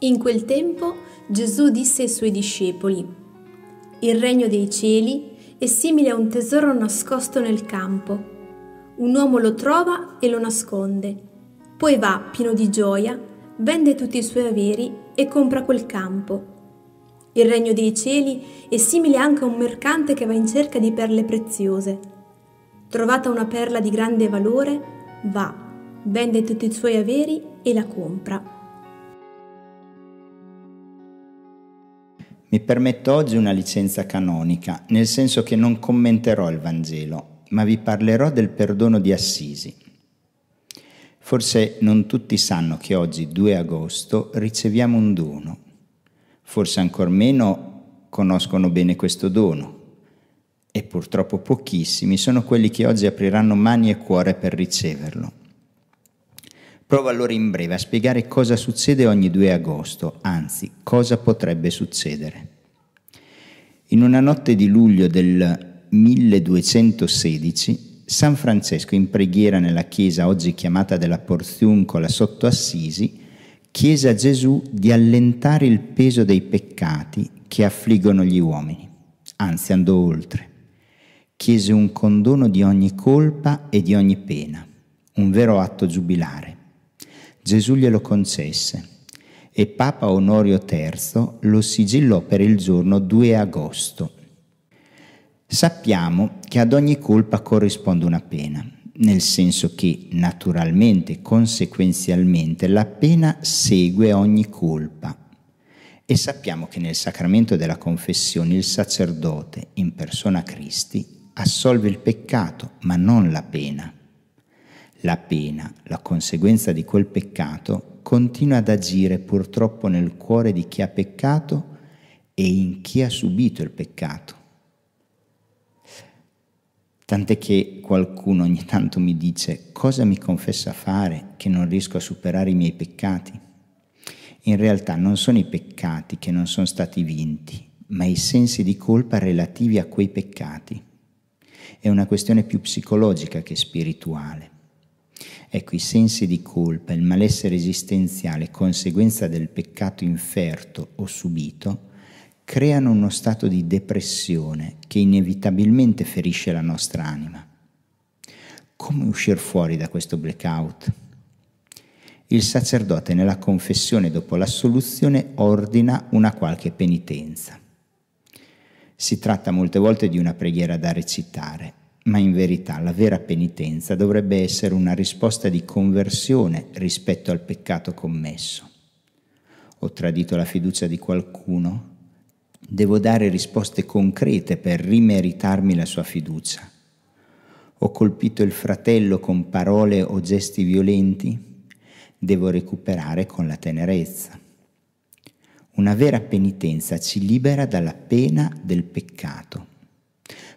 In quel tempo Gesù disse ai suoi discepoli, Il regno dei cieli è simile a un tesoro nascosto nel campo. Un uomo lo trova e lo nasconde, poi va, pieno di gioia, vende tutti i suoi averi e compra quel campo. Il regno dei cieli è simile anche a un mercante che va in cerca di perle preziose. Trovata una perla di grande valore, va, vende tutti i suoi averi e la compra. Mi permetto oggi una licenza canonica, nel senso che non commenterò il Vangelo, ma vi parlerò del perdono di Assisi. Forse non tutti sanno che oggi, 2 agosto, riceviamo un dono. Forse ancor meno conoscono bene questo dono. E purtroppo pochissimi sono quelli che oggi apriranno mani e cuore per riceverlo. Provo allora in breve a spiegare cosa succede ogni 2 agosto, anzi cosa potrebbe succedere. In una notte di luglio del 1216, San Francesco in preghiera nella chiesa oggi chiamata della Porziuncola sotto Assisi, chiese a Gesù di allentare il peso dei peccati che affliggono gli uomini, anzi andò oltre. Chiese un condono di ogni colpa e di ogni pena, un vero atto giubilare Gesù glielo concesse e Papa Onorio III lo sigillò per il giorno 2 agosto. Sappiamo che ad ogni colpa corrisponde una pena, nel senso che naturalmente, conseguenzialmente, la pena segue ogni colpa. E sappiamo che nel sacramento della confessione il sacerdote, in persona Cristi, assolve il peccato, ma non la pena. La pena, la conseguenza di quel peccato, continua ad agire purtroppo nel cuore di chi ha peccato e in chi ha subito il peccato. Tant'è che qualcuno ogni tanto mi dice cosa mi confessa fare che non riesco a superare i miei peccati. In realtà non sono i peccati che non sono stati vinti, ma i sensi di colpa relativi a quei peccati. È una questione più psicologica che spirituale. Ecco, i sensi di colpa, il malessere esistenziale, conseguenza del peccato inferto o subito, creano uno stato di depressione che inevitabilmente ferisce la nostra anima. Come uscire fuori da questo blackout? Il sacerdote nella confessione dopo l'assoluzione ordina una qualche penitenza. Si tratta molte volte di una preghiera da recitare ma in verità la vera penitenza dovrebbe essere una risposta di conversione rispetto al peccato commesso. Ho tradito la fiducia di qualcuno? Devo dare risposte concrete per rimeritarmi la sua fiducia. Ho colpito il fratello con parole o gesti violenti? Devo recuperare con la tenerezza. Una vera penitenza ci libera dalla pena del peccato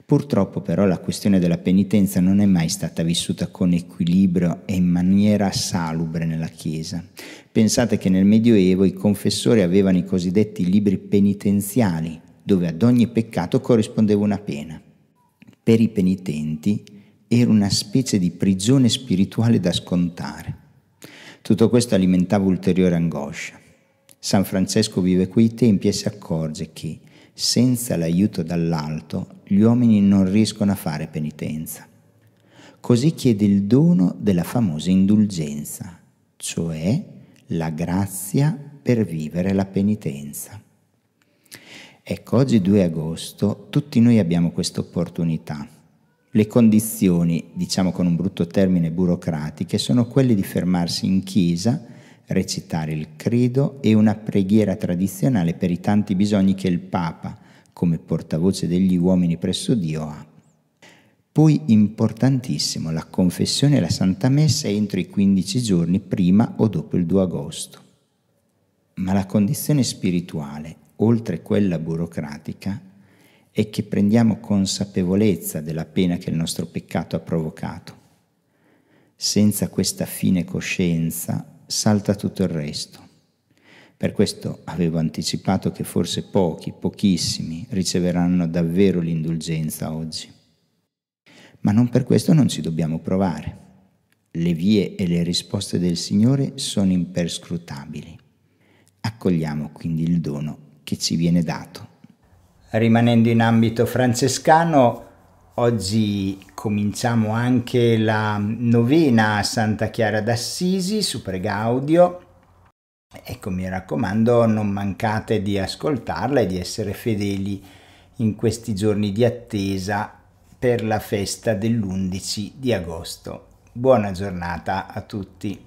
Purtroppo però la questione della penitenza non è mai stata vissuta con equilibrio e in maniera salubre nella Chiesa. Pensate che nel Medioevo i confessori avevano i cosiddetti libri penitenziali, dove ad ogni peccato corrispondeva una pena. Per i penitenti era una specie di prigione spirituale da scontare. Tutto questo alimentava ulteriore angoscia. San Francesco vive quei tempi e si accorge che senza l'aiuto dall'alto, gli uomini non riescono a fare penitenza. Così chiede il dono della famosa indulgenza, cioè la grazia per vivere la penitenza. Ecco, oggi 2 agosto tutti noi abbiamo questa opportunità. Le condizioni, diciamo con un brutto termine burocratiche, sono quelle di fermarsi in chiesa recitare il credo e una preghiera tradizionale per i tanti bisogni che il Papa, come portavoce degli uomini presso Dio, ha. Poi importantissimo la confessione e la Santa Messa entro i 15 giorni prima o dopo il 2 agosto. Ma la condizione spirituale, oltre quella burocratica, è che prendiamo consapevolezza della pena che il nostro peccato ha provocato. Senza questa fine coscienza salta tutto il resto. Per questo avevo anticipato che forse pochi, pochissimi riceveranno davvero l'indulgenza oggi. Ma non per questo non ci dobbiamo provare. Le vie e le risposte del Signore sono imperscrutabili. Accogliamo quindi il dono che ci viene dato. Rimanendo in ambito francescano, oggi cominciamo anche la novena a Santa Chiara d'Assisi su Pregaudio. Ecco, mi raccomando, non mancate di ascoltarla e di essere fedeli in questi giorni di attesa per la festa dell'11 di agosto. Buona giornata a tutti.